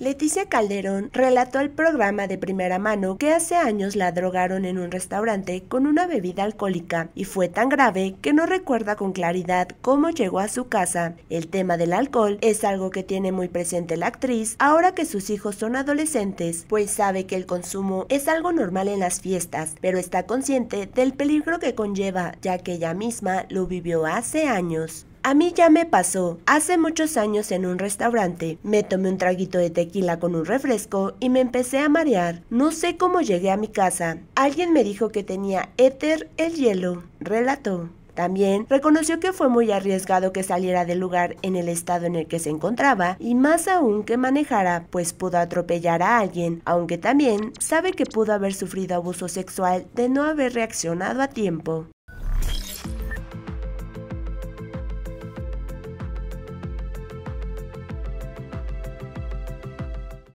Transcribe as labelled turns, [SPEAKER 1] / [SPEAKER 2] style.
[SPEAKER 1] Leticia Calderón relató al programa de primera mano que hace años la drogaron en un restaurante con una bebida alcohólica y fue tan grave que no recuerda con claridad cómo llegó a su casa. El tema del alcohol es algo que tiene muy presente la actriz ahora que sus hijos son adolescentes, pues sabe que el consumo es algo normal en las fiestas, pero está consciente del peligro que conlleva, ya que ella misma lo vivió hace años. A mí ya me pasó. Hace muchos años en un restaurante me tomé un traguito de tequila con un refresco y me empecé a marear. No sé cómo llegué a mi casa. Alguien me dijo que tenía éter el hielo, relató. También reconoció que fue muy arriesgado que saliera del lugar en el estado en el que se encontraba y más aún que manejara, pues pudo atropellar a alguien, aunque también sabe que pudo haber sufrido abuso sexual de no haber reaccionado a tiempo.